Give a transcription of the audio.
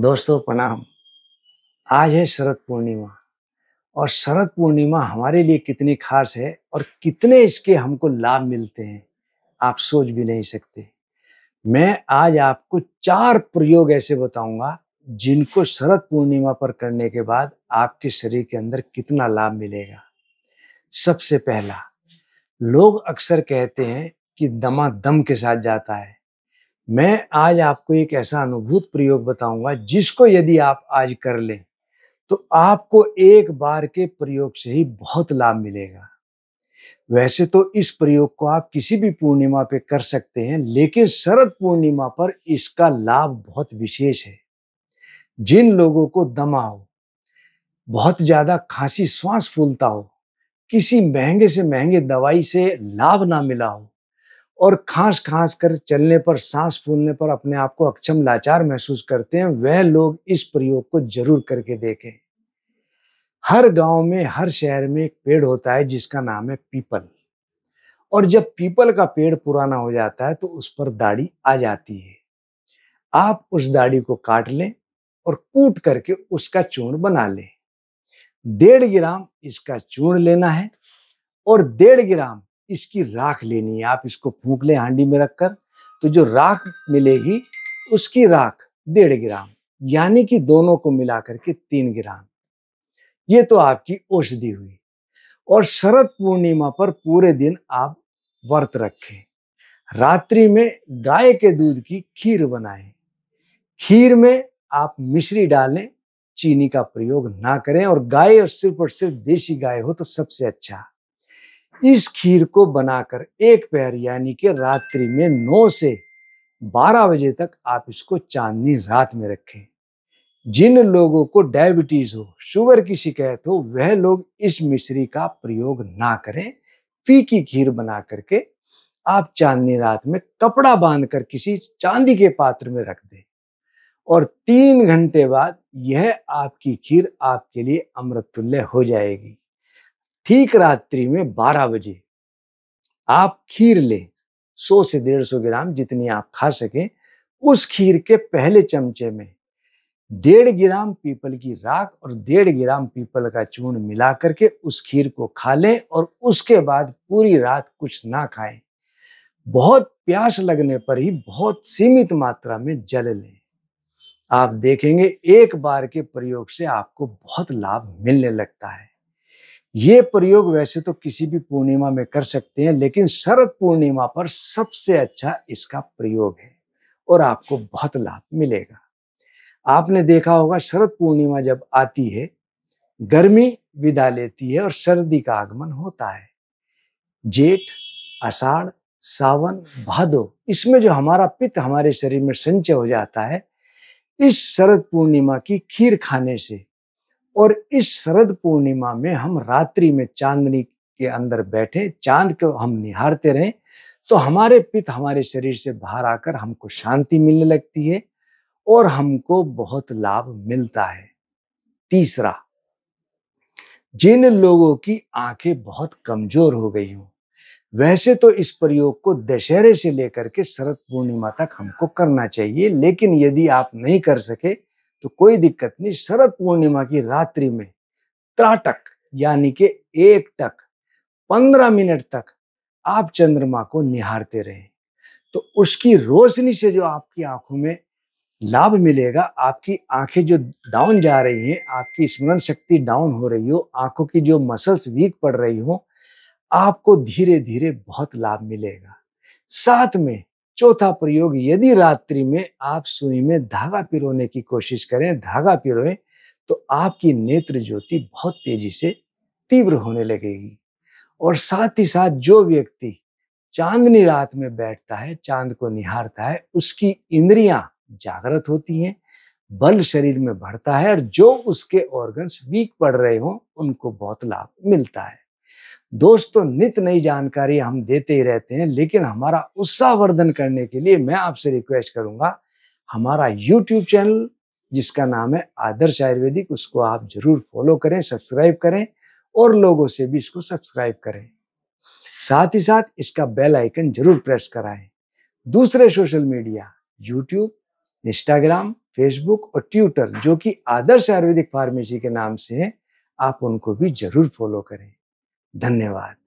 दोस्तों प्रणाम आज है शरद पूर्णिमा और शरद पूर्णिमा हमारे लिए कितनी खास है और कितने इसके हमको लाभ मिलते हैं आप सोच भी नहीं सकते मैं आज आपको चार प्रयोग ऐसे बताऊंगा जिनको शरद पूर्णिमा पर करने के बाद आपके शरीर के अंदर कितना लाभ मिलेगा सबसे पहला लोग अक्सर कहते हैं कि दमा दम के साथ जाता है मैं आज आपको एक ऐसा अनुभूत प्रयोग बताऊंगा जिसको यदि आप आज कर लें तो आपको एक बार के प्रयोग से ही बहुत लाभ मिलेगा वैसे तो इस प्रयोग को आप किसी भी पूर्णिमा पे कर सकते हैं लेकिन शरद पूर्णिमा पर इसका लाभ बहुत विशेष है जिन लोगों को दमा हो बहुत ज़्यादा खांसी श्वास फूलता हो किसी महंगे से महंगे दवाई से लाभ ना मिला हो और खास खास कर चलने पर सांस फूलने पर अपने आप को अक्षम लाचार महसूस करते हैं वह लोग इस प्रयोग को जरूर करके देखें हर गांव में हर शहर में एक पेड़ होता है जिसका नाम है पीपल और जब पीपल का पेड़ पुराना हो जाता है तो उस पर दाढ़ी आ जाती है आप उस दाढ़ी को काट लें और कूट करके उसका चूर्ण बना लें डेढ़ ग्राम इसका चूर्ण लेना है और डेढ़ ग्राम इसकी राख लेनी है आप इसको फूक लें हांडी में रखकर तो जो राख मिलेगी उसकी राख डेढ़ ग्राम यानी कि दोनों को मिलाकर के तीन ग्राम ये तो आपकी औषधि हुई और शरद पूर्णिमा पर पूरे दिन आप व्रत रखें रात्रि में गाय के दूध की खीर बनाएं खीर में आप मिश्री डालें चीनी का प्रयोग ना करें और गाय और सिर्फ और सिर्फ देसी गाय हो तो सबसे अच्छा इस खीर को बनाकर एक पैर यानी कि रात्रि में नौ से बारह बजे तक आप इसको चांदनी रात में रखें जिन लोगों को डायबिटीज हो शुगर की शिकायत हो वह लोग इस मिश्री का प्रयोग ना करें पी की खीर बना करके आप चांदनी रात में कपड़ा बांधकर किसी चांदी के पात्र में रख दें और तीन घंटे बाद यह आपकी खीर आपके लिए अमृतुल्य हो जाएगी ठीक रात्रि में 12 बजे आप खीर ले 100 से 150 ग्राम जितनी आप खा सकें उस खीर के पहले चमचे में डेढ़ ग्राम पीपल की राख और डेढ़ ग्राम पीपल का चूर्ण मिला करके उस खीर को खा लें और उसके बाद पूरी रात कुछ ना खाएं बहुत प्यास लगने पर ही बहुत सीमित मात्रा में जल लें आप देखेंगे एक बार के प्रयोग से आपको बहुत लाभ मिलने लगता है ये प्रयोग वैसे तो किसी भी पूर्णिमा में कर सकते हैं लेकिन शरद पूर्णिमा पर सबसे अच्छा इसका प्रयोग है और आपको बहुत लाभ मिलेगा आपने देखा होगा शरद पूर्णिमा जब आती है गर्मी विदा लेती है और सर्दी का आगमन होता है जेठ आषाढ़ सावन भादो इसमें जो हमारा पित्त हमारे शरीर में संचय हो जाता है इस शरद पूर्णिमा की खीर खाने से और इस शरद पूर्णिमा में हम रात्रि में चांदनी के अंदर बैठे चांद को हम निहारते रहे तो हमारे पित हमारे शरीर से बाहर आकर हमको शांति मिलने लगती है और हमको बहुत लाभ मिलता है तीसरा जिन लोगों की आंखें बहुत कमजोर हो गई हो वैसे तो इस प्रयोग को दशहरे से लेकर के शरद पूर्णिमा तक हमको करना चाहिए लेकिन यदि आप नहीं कर सके तो कोई दिक्कत नहीं शरद पूर्णिमा की रात्रि में त्राटक यानी के एक टक पंद्रह मिनट तक आप चंद्रमा को निहारते रहे तो उसकी रोशनी से जो आपकी आंखों में लाभ मिलेगा आपकी आंखें जो डाउन जा रही हैं आपकी स्मरण शक्ति डाउन हो रही हो आंखों की जो मसल्स वीक पड़ रही हो आपको धीरे धीरे बहुत लाभ मिलेगा साथ में चौथा प्रयोग यदि रात्रि में आप सुई में धागा पिरोने की कोशिश करें धागा पिरोएं तो आपकी नेत्र ज्योति बहुत तेजी से तीव्र होने लगेगी और साथ ही साथ जो व्यक्ति चांदनी रात में बैठता है चांद को निहारता है उसकी इंद्रियां जागृत होती हैं बल शरीर में बढ़ता है और जो उसके ऑर्गन्स वीक पड़ रहे हों उनको बहुत लाभ मिलता है दोस्तों नित नई जानकारी हम देते ही रहते हैं लेकिन हमारा उत्साह वर्धन करने के लिए मैं आपसे रिक्वेस्ट करूंगा हमारा यूट्यूब चैनल जिसका नाम है आदर्श आयुर्वेदिक उसको आप जरूर फॉलो करें सब्सक्राइब करें और लोगों से भी इसको सब्सक्राइब करें साथ ही साथ इसका बेल आइकन जरूर प्रेस कराएं दूसरे social media YouTube Instagram Facebook और ट्विटर जो कि आदर्श आयुर्वेदिक फार्मेसी के नाम से है आप उनको भी जरूर फॉलो करें धन्यवाद